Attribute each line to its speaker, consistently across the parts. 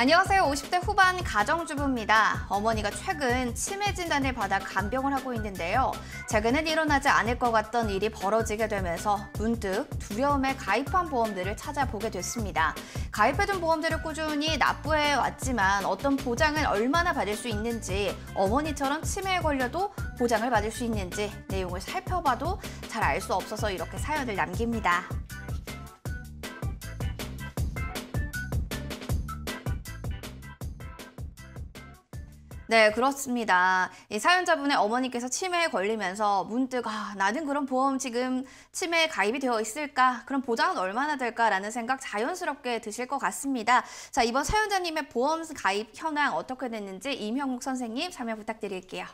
Speaker 1: 안녕하세요. 50대 후반 가정주부입니다. 어머니가 최근 치매 진단을 받아 간병을 하고 있는데요. 최근엔 일어나지 않을 것 같던 일이 벌어지게 되면서 문득 두려움에 가입한 보험들을 찾아보게 됐습니다. 가입해둔 보험들을 꾸준히 납부해 왔지만 어떤 보장을 얼마나 받을 수 있는지 어머니처럼 치매에 걸려도 보장을 받을 수 있는지 내용을 살펴봐도 잘 알 수 없어서 이렇게 사연을 남깁니다. 네, 그렇습니다. 이 사연자분의 어머니께서 치매에 걸리면서 문득 아, 나는 그런 보험 지금 치매에 가입이 되어 있을까? 그럼 보장은 얼마나 될까라는 생각 자연스럽게 드실 것 같습니다. 자, 이번 사연자님의 보험 가입 현황 어떻게 됐는지 임형욱 선생님 설명 부탁드릴게요.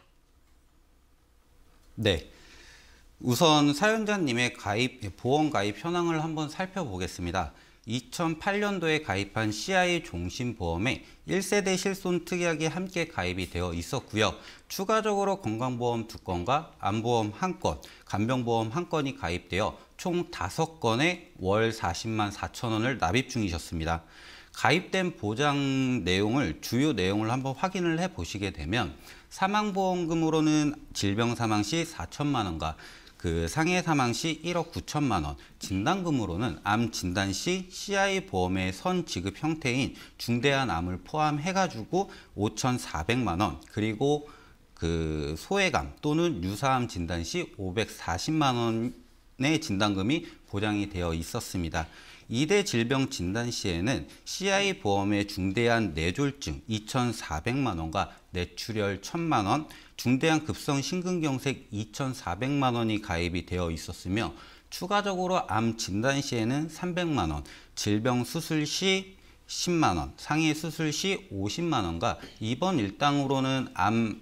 Speaker 2: 네. 우선 사연자님의 가입, 보험 가입 현황을 한번 살펴보겠습니다. 2008년도에 가입한 CI 종신보험에 1세대 실손 특약이 함께 가입이 되어 있었고요. 추가적으로 건강보험 2건과 안보험 1건, 간병보험 1건이 가입되어 총 5건에 월 40만 4천 원을 납입 중이셨습니다. 가입된 보장 내용을 주요 내용을 한번 확인을 해 보시게 되면 사망보험금으로는 질병 사망 시 4천만 원과 그 상해 사망 시 1억 9천만 원, 진단금으로는 암 진단 시 CI 보험의 선 지급 형태인 중대한 암을 포함해가지고 5,400만 원, 그리고 그 소외감 또는 유사암 진단 시 540만 원의 진단금이 보장이 되어 있었습니다. 이대 질병 진단 시에는 CI 보험의 중대한 뇌졸중 2,400만 원과 뇌출혈 1,000만 원, 중대한 급성 심근경색 2,400만 원이 가입이 되어 있었으며 추가적으로 암 진단 시에는 300만 원, 질병 수술 시 10만 원, 상해 수술 시 50만 원과 입원 일당으로는 암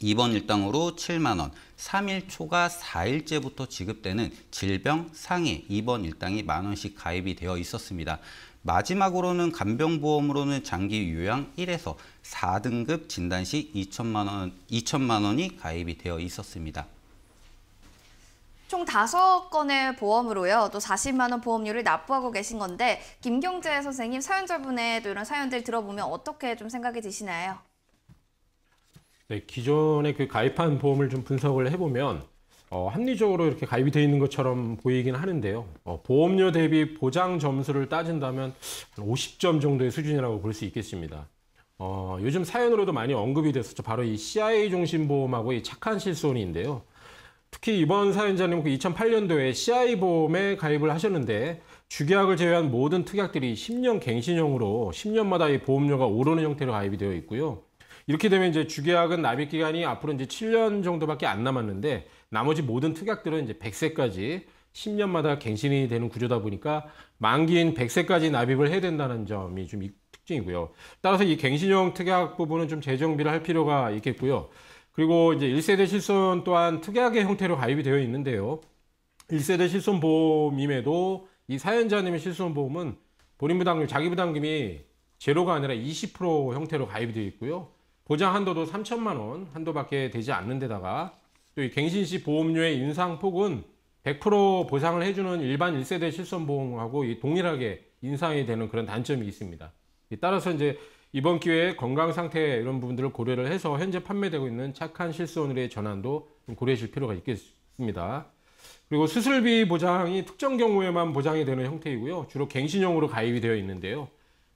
Speaker 2: 입원 일당으로 7만 원, 3일 초과 4일째부터 지급되는 질병 상해 입원 일당이 만 원씩 가입이 되어 있었습니다. 마지막으로는 간병보험으로는 장기 요양 1에서 4등급 진단 시 2천만 원 2천만 원이 가입이 되어 있었습니다.
Speaker 1: 총다 건의 보험으로요. 또 40만 원 보험료를 납부하고 계신 건데 김경재 선생님 사연자분의 또 이런 사연들 들어보면 어떻게 좀 생각이 드시나요?
Speaker 3: 네, 기존에 그 가입한 보험을 좀 분석을 해보면 어, 합리적으로 이렇게 가입이 되어 있는 것처럼 보이긴 하는데요. 어, 보험료 대비 보장 점수를 따진다면 한 50점 정도의 수준이라고 볼 수 있겠습니다. 어, 요즘 사연으로도 많이 언급이 됐었죠. 바로 이 CIA 종신보험하고 이 착한 실손인데요. 이 특히 이번 사연자님은 그 2008년도에 CIA 보험에 가입을 하셨는데 주계약을 제외한 모든 특약들이 10년 갱신형으로 10년마다 이 보험료가 오르는 형태로 가입이 되어 있고요. 이렇게 되면 이제 주계약은 납입 기간이 앞으로 이제 7년 정도밖에 안 남았는데 나머지 모든 특약들은 이제 100세까지 10년마다 갱신이 되는 구조다 보니까 만기인 100세까지 납입을 해야 된다는 점이 좀 특징이고요. 따라서 이 갱신형 특약 부분은 좀 재정비를 할 필요가 있겠고요. 그리고 이제 1세대 실손 또한 특약의 형태로 가입이 되어 있는데요. 1세대 실손보험임에도 이 사연자님의 실손보험은 본인 부담금, 자기 부담금이 제로가 아니라 20% 형태로 가입이 되어 있고요. 보장 한도도 3천만 원 한도밖에 되지 않는 데다가 또 이 갱신시 보험료의 인상폭은 100% 보상을 해주는 일반 1세대 실손보험하고 이 동일하게 인상이 되는 그런 단점이 있습니다. 따라서 이제 이번 기회에 건강 상태 이런 부분들을 고려를 해서 현재 판매되고 있는 착한 실손으로의 전환도 고려하실 필요가 있겠습니다. 그리고 수술비 보장이 특정 경우에만 보장이 되는 형태이고요. 주로 갱신형으로 가입이 되어 있는데요.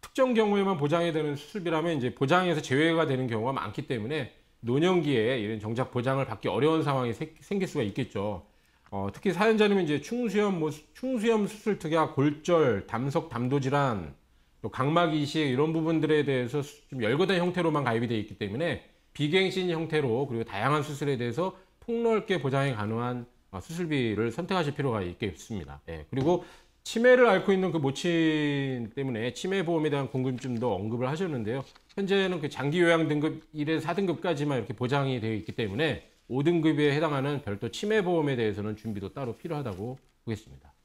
Speaker 3: 특정 경우에만 보장이 되는 수술비라면 이제 보장에서 제외가 되는 경우가 많기 때문에 노년기에 이런 정작 보장을 받기 어려운 상황이 생길 수가 있겠죠. 어, 특히 사연자님은 이제 충수염, 뭐, 충수염 수술 특약, 골절, 담석, 담도 질환, 또 각막 이식 이런 부분들에 대해서 좀 열거된 형태로만 가입이 되어 있기 때문에 비갱신 형태로 그리고 다양한 수술에 대해서 폭넓게 보장이 가능한 어, 수술비를 선택하실 필요가 있겠습니다. 예. 그리고 치매를 앓고 있는 그 모친 때문에 치매 보험에 대한 궁금증도 언급을 하셨는데요. 현재는 그 장기 요양 등급 1에서 4등급까지만 이렇게 보장이 되어 있기 때문에 5등급에 해당하는 별도 치매 보험에 대해서는 준비도 따로 필요하다고 보겠습니다.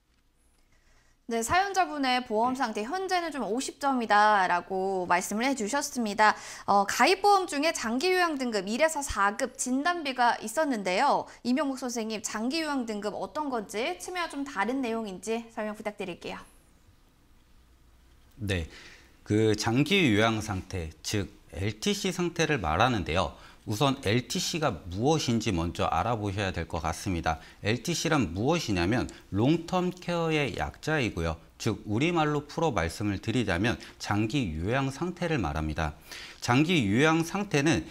Speaker 1: 네, 사연자분의 보험 네. 상태 현재는 좀 50점이다라고 말씀을 해주셨습니다. 어, 가입 보험 중에 장기 요양 등급 1에서 4급 진단비가 있었는데요. 이명목 선생님, 장기 요양 등급 어떤 건지 치매와 좀 다른 내용인지 설명 부탁드릴게요.
Speaker 2: 네, 그 장기 요양 상태, 즉 LTC 상태를 말하는데요. 우선 LTC가 무엇인지 먼저 알아보셔야 될 것 같습니다. LTC란 무엇이냐면 롱텀 케어의 약자이고요. 즉 우리말로 풀어 말씀을 드리자면 장기 요양 상태를 말합니다. 장기 요양 상태는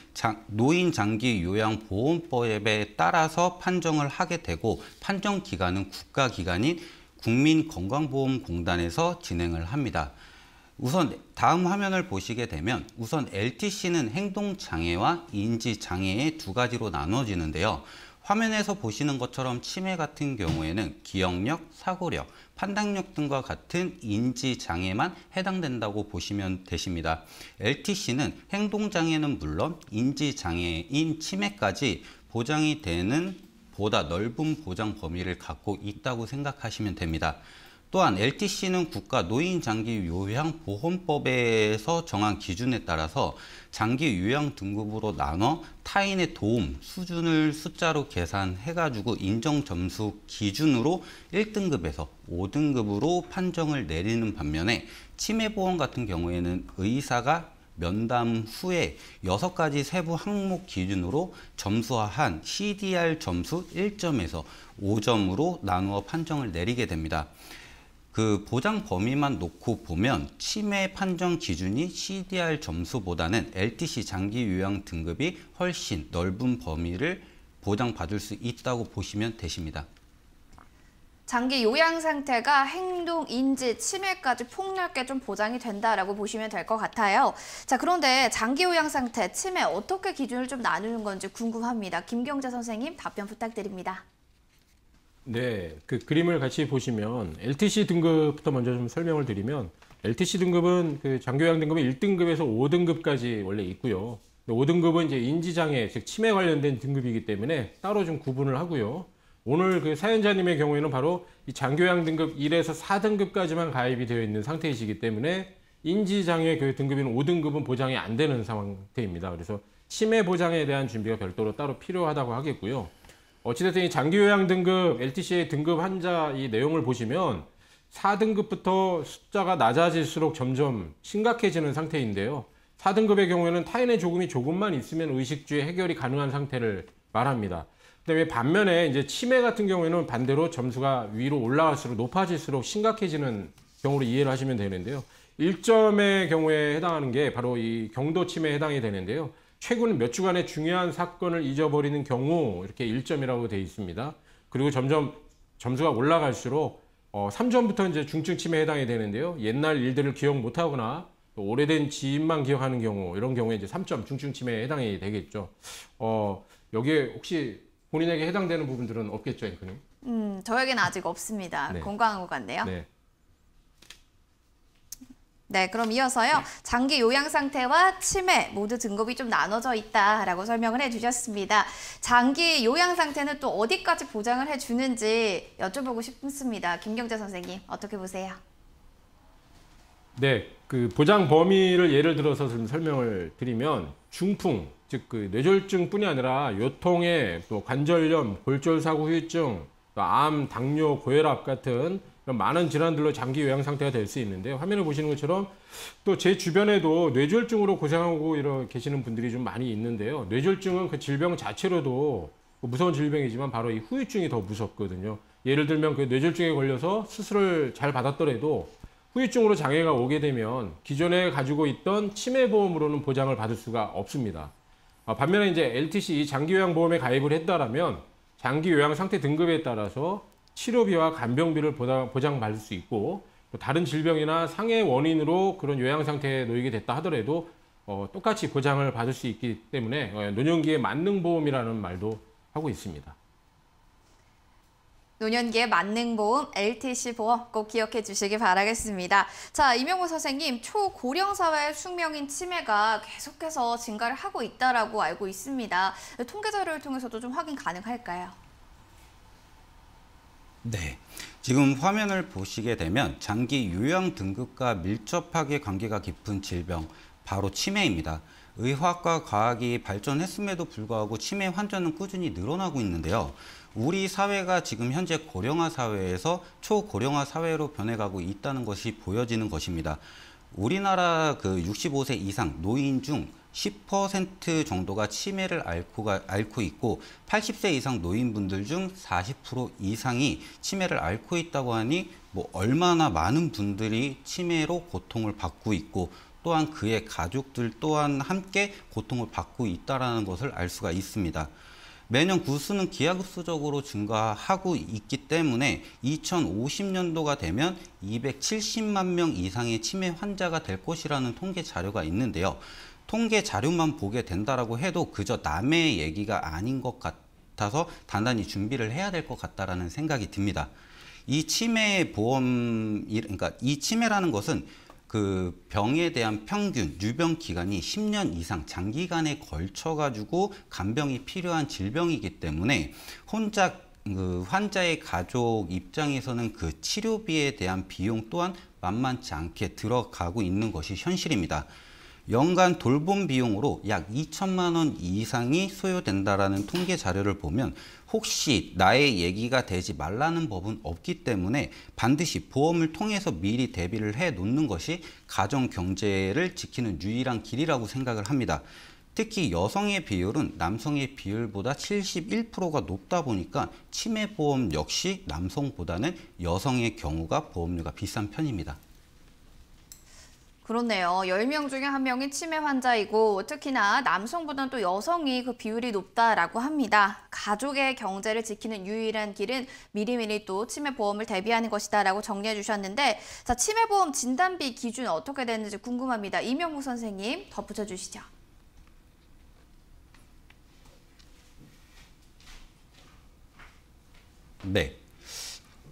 Speaker 2: 노인 장기 요양 보험법에 따라서 판정을 하게 되고 판정 기간은 국가 기관인 국민건강보험공단에서 진행을 합니다. 우선 다음 화면을 보시게 되면 우선 LTC는 행동장애와 인지장애의 두 가지로 나눠지는데요. 화면에서 보시는 것처럼 치매 같은 경우에는 기억력, 사고력, 판단력 등과 같은 인지장애만 해당된다고 보시면 되십니다. LTC는 행동장애는 물론 인지장애인 치매까지 보장이 되는 보다 넓은 보장 범위를 갖고 있다고 생각하시면 됩니다. 또한 LTC는 국가 노인 장기 요양 보험법에서 정한 기준에 따라서 장기 요양 등급으로 나눠 타인의 도움 수준을 숫자로 계산해 가지고 인정 점수 기준으로 1등급에서 5등급으로 판정을 내리는 반면에 치매 보험 같은 경우에는 의사가 면담 후에 여섯 가지 세부 항목 기준으로 점수화한 CDR 점수 1점에서 5점으로 나누어 판정을 내리게 됩니다. 그 보장 범위만 놓고 보면 치매 판정 기준이 CDR 점수보다는 LTC 장기 요양 등급이 훨씬 넓은 범위를 보장받을 수 있다고 보시면 되십니다.
Speaker 1: 장기 요양 상태가 행동, 인지, 치매까지 폭넓게 좀 보장이 된다라고 보시면 될 것 같아요. 자, 그런데 장기 요양 상태, 치매 어떻게 기준을 좀 나누는 건지 궁금합니다. 김경자 선생님 답변 부탁드립니다.
Speaker 3: 네, 그 그림을 같이 보시면 LTC 등급부터 먼저 좀 설명을 드리면 LTC 등급은 그 장교양 등급이 1등급에서 5등급까지 원래 있고요. 5등급은 이제 인지장애, 즉 치매 관련된 등급이기 때문에 따로 좀 구분을 하고요. 오늘 그 사연자님의 경우에는 바로 이 장교양 등급 1에서 4등급까지만 가입이 되어 있는 상태이시기 때문에 인지장애 교육 등급인 5등급은 보장이 안 되는 상태입니다. 그래서 치매 보장에 대한 준비가 별도로 따로 필요하다고 하겠고요. 어찌됐든 이 장기 요양 등급 LTCA 등급 환자 이 내용을 보시면 4등급부터 숫자가 낮아질수록 점점 심각해지는 상태인데요. 4등급의 경우에는 타인의 조금이 조금만 있으면 의식주의 해결이 가능한 상태를 말합니다. 그다음에 반면에 이제 치매 같은 경우에는 반대로 점수가 위로 올라갈수록 높아질수록 심각해지는 경우로 이해를 하시면 되는데요. 1점의 경우에 해당하는 게 바로 이 경도 치매에 해당이 되는데요. 최근 몇 주간의 중요한 사건을 잊어버리는 경우 이렇게 1점이라고 돼 있습니다. 그리고 점점 점수가 올라갈수록 어, 3점부터 이제 중증 치매에 해당이 되는데요. 옛날 일들을 기억 못하거나 오래된 지인만 기억하는 경우 이런 경우에 이제 3점 중증 치매에 해당이 되겠죠. 어, 여기에 혹시 본인에게 해당되는 부분들은 없겠죠, 앵크님?
Speaker 1: 음, 저에게는 아직 없습니다. 네. 건강한 것 같네요. 네. 네, 그럼 이어서요. 네. 장기 요양 상태와 치매 모두 등급이 좀 나눠져 있다라고 설명을 해주셨습니다. 장기 요양 상태는 또 어디까지 보장을 해주는지 여쭤보고 싶습니다. 김경재 선생님, 어떻게 보세요?
Speaker 3: 네, 그 보장 범위를 예를 들어서 좀 설명을 드리면 중풍, 즉그 뇌졸중뿐이 아니라 요통에 또 관절염, 골절사고 후유증, 또 암, 당뇨, 고혈압 같은 그러니까 많은 질환들로 장기 요양 상태가 될 수 있는데 화면을 보시는 것처럼 또 제 주변에도 뇌졸중으로 고생하고 이런 계시는 분들이 좀 많이 있는데요. 뇌졸중은 그 질병 자체로도 무서운 질병이지만 바로 이 후유증이 더 무섭거든요. 예를 들면 그 뇌졸중에 걸려서 수술을 잘 받았더라도 후유증으로 장애가 오게 되면 기존에 가지고 있던 치매 보험으로는 보장을 받을 수가 없습니다. 아, 반면에 이제 LTC 장기 요양 보험에 가입을 했다라면 장기 요양 상태 등급에 따라서 치료비와 간병비를 보장받을 수 있고 다른 질병이나 상해 원인으로 그런 요양 상태에 놓이게 됐다 하더라도 어, 똑같이 보장을 받을 수 있기 때문에 어, 노년기의 만능보험이라는 말도 하고 있습니다.
Speaker 1: 노년기의 만능보험 LTC 보험 꼭 기억해 주시기 바라겠습니다. 자, 이명호 선생님, 초고령 사회 숙명인 치매가 계속해서 증가를 하고 있다고 알고 있습니다. 통계자료를 통해서도 좀 확인 가능할까요?
Speaker 3: 네.
Speaker 2: 지금 화면을 보시게 되면 장기 유형 등급과 밀접하게 관계가 깊은 질병, 바로 치매입니다. 의학과 과학이 발전했음에도 불구하고 치매 환자는 꾸준히 늘어나고 있는데요. 우리 사회가 지금 현재 고령화 사회에서 초고령화 사회로 변해가고 있다는 것이 보여지는 것입니다. 우리나라 그 65세 이상 노인 중10% 정도가 치매를 앓고가, 앓고 있고 80세 이상 노인분들 중 40% 이상이 치매를 앓고 있다고 하니 뭐 얼마나 많은 분들이 치매로 고통을 받고 있고 또한 그의 가족들 또한 함께 고통을 받고 있다는 것을 알 수가 있습니다. 매년 구수는 기하급수적으로 증가하고 있기 때문에 2050년도가 되면 270만 명 이상의 치매 환자가 될 것이라는 통계 자료가 있는데요. 통계 자료만 보게 된다라고 해도 그저 남의 얘기가 아닌 것 같아서 단단히 준비를 해야 될 것 같다라는 생각이 듭니다. 이 치매 보험, 그러니까 이 치매라는 것은 그 병에 대한 평균 유병 기간이 10년 이상 장기간에 걸쳐 가지고 간병이 필요한 질병이기 때문에 혼자 그 환자의 가족 입장에서는 그 치료비에 대한 비용 또한 만만치 않게 들어가고 있는 것이 현실입니다. 연간 돌봄 비용으로 약 2천만 원 이상이 소요된다라는 통계 자료를 보면 혹시 나의 얘기가 되지 말라는 법은 없기 때문에 반드시 보험을 통해서 미리 대비를 해 놓는 것이 가정 경제를 지키는 유일한 길이라고 생각을 합니다. 특히 여성의 비율은 남성의 비율보다 71%가 높다 보니까 치매 보험 역시 남성보다는 여성의 경우가 보험료가 비싼 편입니다.
Speaker 1: 그렇네요. 10명 중에 한명이 치매 환자이고 특히나 남성보다는 또 여성이 그 비율이 높다라고 합니다. 가족의 경제를 지키는 유일한 길은 미리미리 또 치매 보험을 대비하는 것이다라고 정리해 주셨는데 자, 치매 보험 진단비 기준 어떻게 되는지 궁금합니다. 이명무 선생님 덧붙여 주시죠.
Speaker 2: 네.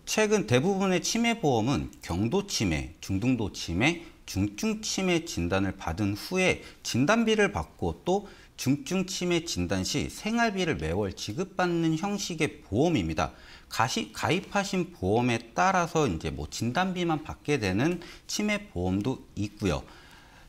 Speaker 2: 최근 대부분의 치매 보험은 경도 치매, 중등도 치매, 중증 치매 진단을 받은 후에 진단비를 받고 또 중증 치매 진단 시 생활비를 매월 지급받는 형식의 보험입니다. 가시, 가입하신 보험에 따라서 이제 뭐 진단비만 받게 되는 치매 보험도 있고요.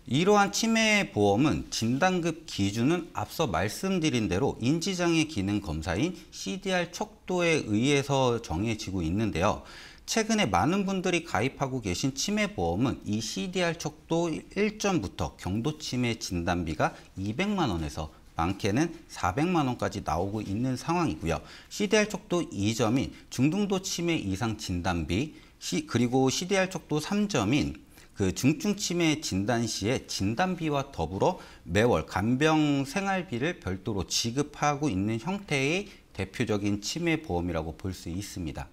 Speaker 2: 이러한 치매 보험은 진단급 기준은 앞서 말씀드린 대로 인지장애 기능 검사인 CDR 척도에 의해서 정해지고 있는데요. 최근에 많은 분들이 가입하고 계신 치매보험은 이 CDR 척도 1점부터 경도치매 진단비가 200만 원에서 많게는 400만 원까지 나오고 있는 상황이고요. CDR 척도 2점인 중등도 치매 이상 진단비 그리고 CDR 척도 3점인 그 중증 치매 진단 시에 진단비와 더불어 매월 간병 생활비를 별도로 지급하고 있는 형태의 대표적인 치매 보험이라고 볼 수 있습니다.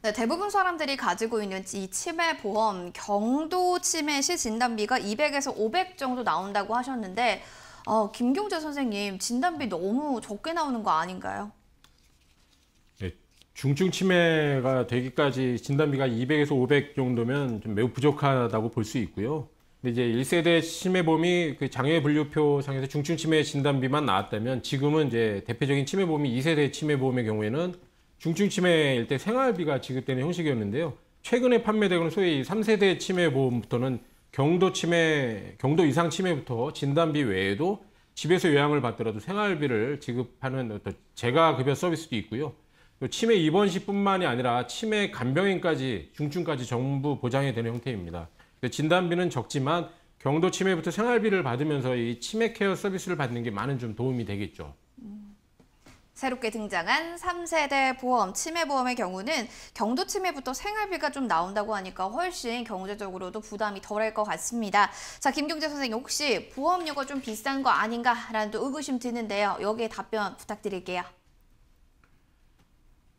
Speaker 1: 네, 대부분 사람들이 가지고 있는 이 치매 보험 경도 치매 시 진단비가 200에서 500 정도 나온다고 하셨는데 어, 김경재 선생님 진단비 너무 적게 나오는 거 아닌가요?
Speaker 3: 네, 중증 치매가 되기까지 진단비가 200에서 500 정도면 좀 매우 부족하다고 볼 수 있고요. 근데 이제 1세대 치매보험이 그 장애 분류표상에서 중증 치매 진단비만 나왔다면 지금은 이제 대표적인 치매보험이 2세대 치매보험의 경우에는 중증 치매일 때 생활비가 지급되는 형식이었는데요. 최근에 판매되는 고 소위 3세대 치매 보험부터는 경도 치매, 경도 이상 치매부터 진단비 외에도 집에서 요양을 받더라도 생활비를 지급하는 어떤 재가 급여 서비스도 있고요. 또 치매 입원 시뿐만이 아니라 치매 간병인까지 중증까지 정부 보장이 되는 형태입니다. 진단비는 적지만 경도 치매부터 생활비를 받으면서 이 치매 케어 서비스를 받는 게 많은 좀 도움이 되겠죠.
Speaker 1: 새롭게 등장한 3세대 보험, 치매보험의 경우는 경도 치매부터 생활비가 좀 나온다고 하니까 훨씬 경제적으로도 부담이 덜할 것 같습니다. 자, 김경재 선생님 혹시 보험료가 좀 비싼 거 아닌가라는 또 의구심 드는데요. 여기에 답변 부탁드릴게요.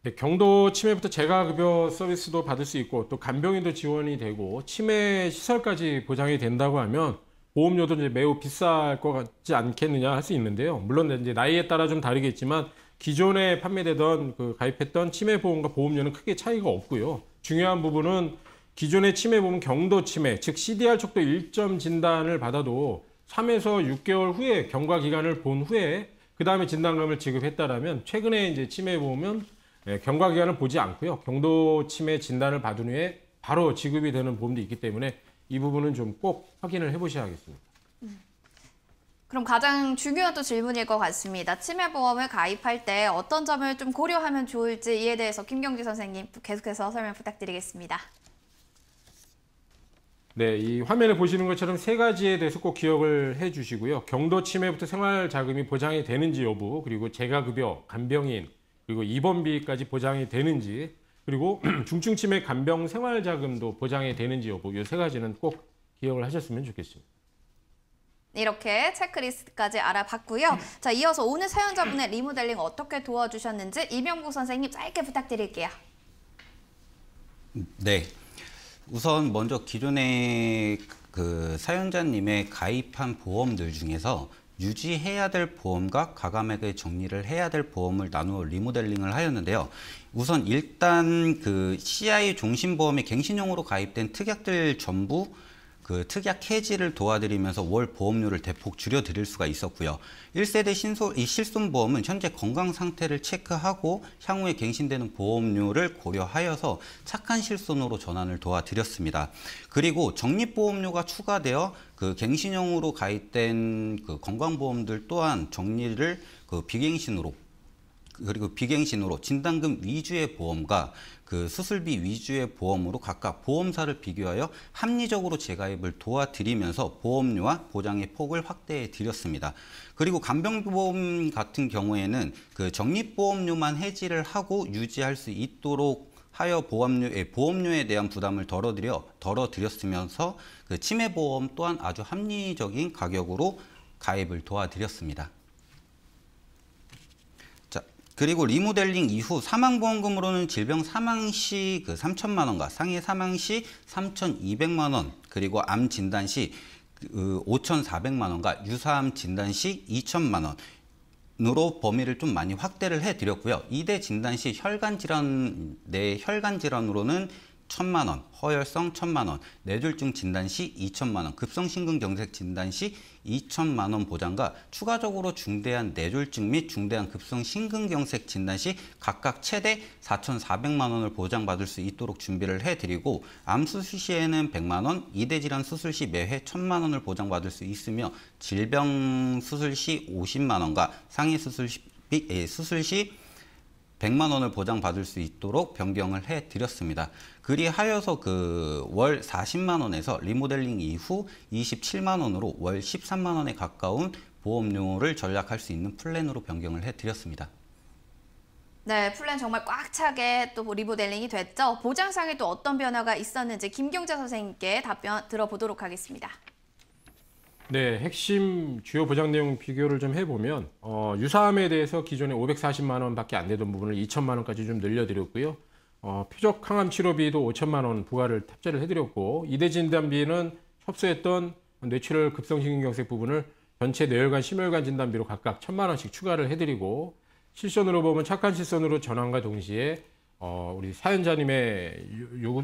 Speaker 3: 네, 경도 치매부터 재가급여 서비스도 받을 수 있고 또 간병인도 지원이 되고 치매 시설까지 보장이 된다고 하면 보험료도 이제 매우 비쌀 것 같지 않겠느냐 할 수 있는데요. 물론 이제 나이에 따라 좀 다르겠지만 기존에 판매되던 그 가입했던 치매 보험과 보험료는 크게 차이가 없고요. 중요한 부분은 기존의 치매 보험 경도 치매, 즉 CDR 척도 1점 진단을 받아도 3에서 6개월 후에 경과 기간을 본 후에 그 다음에 진단금을 지급했다라면 최근에 이제 치매 보험은 예, 경과 기간을 보지 않고요. 경도 치매 진단을 받은 후에 바로 지급이 되는 보험도 있기 때문에 이 부분은 좀 꼭 확인을 해보셔야겠습니다. 음.
Speaker 1: 그럼 가장 중요한 또 질문일 것 같습니다. 치매 보험을 가입할 때 어떤 점을 좀 고려하면 좋을지 이에 대해서 김경지 선생님 계속해서 설명 부탁드리겠습니다.
Speaker 3: 네, 이 화면에 보시는 것처럼 세 가지에 대해서 꼭 기억을 해주시고요. 경도 치매부터 생활 자금이 보장이 되는지 여부, 그리고 재가급여, 간병인, 그리고 입원비까지 보장이 되는지, 그리고 중증 치매 간병 생활 자금도 보장이 되는지 여부, 이 세 가지는 꼭 기억을 하셨으면 좋겠습니다.
Speaker 1: 이렇게 체크리스트까지 알아봤고요. 네. 자, 이어서 오늘 사연자분의 리모델링 어떻게 도와주셨는지 이명국 선생님 짧게 부탁드릴게요.
Speaker 2: 네. 우선 먼저 기존의 그 사연자님의 가입한 보험들 중에서 유지해야 될 보험과 가감액의 정리를 해야 될 보험을 나누어 리모델링을 하였는데요. 우선 일단 그 CI 종신보험의 갱신용으로 가입된 특약들 전부 그 특약 해지를 도와드리면서 월 보험료를 대폭 줄여드릴 수가 있었고요. 1세대 신소, 이 실손보험은 현재 건강 상태를 체크하고 향후에 갱신되는 보험료를 고려하여서 착한 실손으로 전환을 도와드렸습니다. 그리고 적립보험료가 추가되어 그 갱신형으로 가입된 그 건강보험들 또한 정리를 그 비갱신으로 그리고 비갱신으로 진단금 위주의 보험과 그 수술비 위주의 보험으로 각각 보험사를 비교하여 합리적으로 재가입을 도와드리면서 보험료와 보장의 폭을 확대해 드렸습니다. 그리고 간병보험 같은 경우에는 그 적립보험료만 해지를 하고 유지할 수 있도록 하여 보험료에, 예, 보험료에 대한 부담을 덜어드려, 덜어드렸으면서 그 치매보험 또한 아주 합리적인 가격으로 가입을 도와드렸습니다. 그리고 리모델링 이후 사망보험금으로는 질병 사망 시 그 3천만 원과 상해 사망 시 3,200만 원 그리고 암 진단 시 5,400만 그 원과 유사암 진단 시 2천만 원 으로 범위를 좀 많이 확대를 해드렸고요. 이대 진단 시 혈관 질환 내 혈관 질환으로는 천만 원, 허혈성 천만 원, 뇌졸중 진단 시 2천만 원, 급성심근경색 진단 시 2천만 원 보장과 추가적으로 중대한 뇌졸중 및 중대한 급성심근경색 진단 시 각각 최대 4,400만 원을 보장받을 수 있도록 준비를 해드리고 암 수술 시에는 100만 원, 이대 질환 수술 시 매회 천만 원을 보장받을 수 있으며 질병 수술 시 50만 원과 상해 예, 수술 시 수술 시 100만 원을 보장받을 수 있도록 변경을 해드렸습니다. 그리하여서 그 월 40만 원에서 리모델링 이후 27만 원으로 월 13만 원에 가까운 보험료를 전략할 수 있는 플랜으로 변경을 해드렸습니다.
Speaker 1: 네, 플랜 정말 꽉 차게 또 리모델링이 됐죠. 보장상에 또 어떤 변화가 있었는지 김경자 선생님께 답변 들어보도록 하겠습니다.
Speaker 3: 네, 핵심 주요 보장 내용 비교를 좀 해보면 어, 유사함에 대해서 기존에 540만 원밖에 안 되던 부분을 2천만 원까지 좀 늘려드렸고요. 어, 표적 항암 치료비도 5천만 원 부과를 탑재를 해드렸고 이대 진단비는 협소했던 뇌출혈 급성신경색 부분을 전체 뇌혈관 심혈관 진단비로 각각 천만 원씩 추가를 해드리고 실손으로 보면 착한 실손으로 전환과 동시에 어, 우리 사연자님의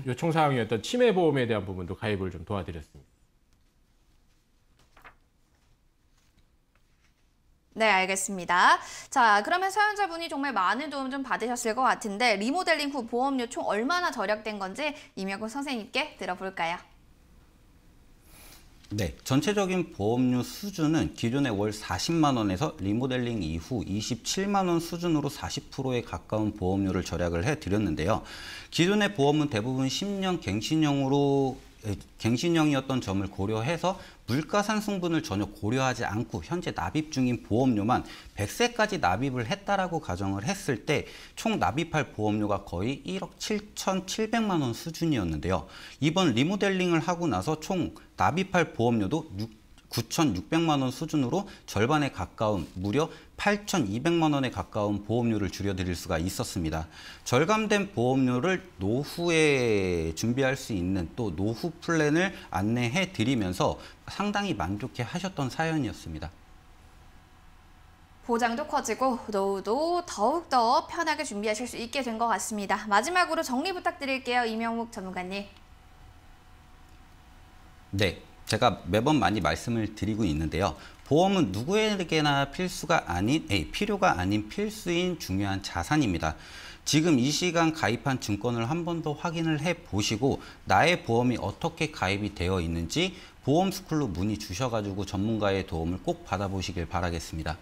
Speaker 3: 요청사항이었던 치매보험에 대한 부분도 가입을 좀 도와드렸습니다.
Speaker 1: 네, 알겠습니다. 자, 그러면 사연자분이 정말 많은 도움 좀 받으셨을 것 같은데 리모델링 후 보험료 총 얼마나 절약된 건지 임혁우 선생님께 들어볼까요?
Speaker 2: 네, 전체적인 보험료 수준은 기존의 월 40만 원에서 리모델링 이후 27만 원 수준으로 40%에 가까운 보험료를 절약을 해드렸는데요. 기존의 보험은 대부분 10년 갱신형으로 예, 갱신형이었던 점을 고려해서 물가 상승분을 전혀 고려하지 않고 현재 납입 중인 보험료만 100세까지 납입을 했다라고 가정을 했을 때 총 납입할 보험료가 거의 1억 7,700만 원 수준이었는데요. 이번 리모델링을 하고 나서 총 납입할 보험료도 6 9,600만 원 수준으로 절반에 가까운 무려 8,200만 원에 가까운 보험료를 줄여드릴 수가 있었습니다. 절감된 보험료를 노후에 준비할 수 있는 또 노후 플랜을 안내해 드리면서 상당히 만족해 하셨던 사연이었습니다.
Speaker 1: 보장도 커지고 노후도 더욱더 편하게 준비하실 수 있게 된 것 같습니다. 마지막으로 정리 부탁드릴게요. 이명욱 전문가님.
Speaker 2: 네, 제가 매번 많이 말씀을 드리고 있는데요. 보험은 누구에게나 필수가 아닌, 에이, 예, 필요가 아닌 필수인 중요한 자산입니다. 지금 이 시간 가입한 증권을 한 번 더 확인을 해 보시고 나의 보험이 어떻게 가입이 되어 있는지 보험스쿨로 문의 주셔가지고 전문가의 도움을 꼭 받아보시길 바라겠습니다.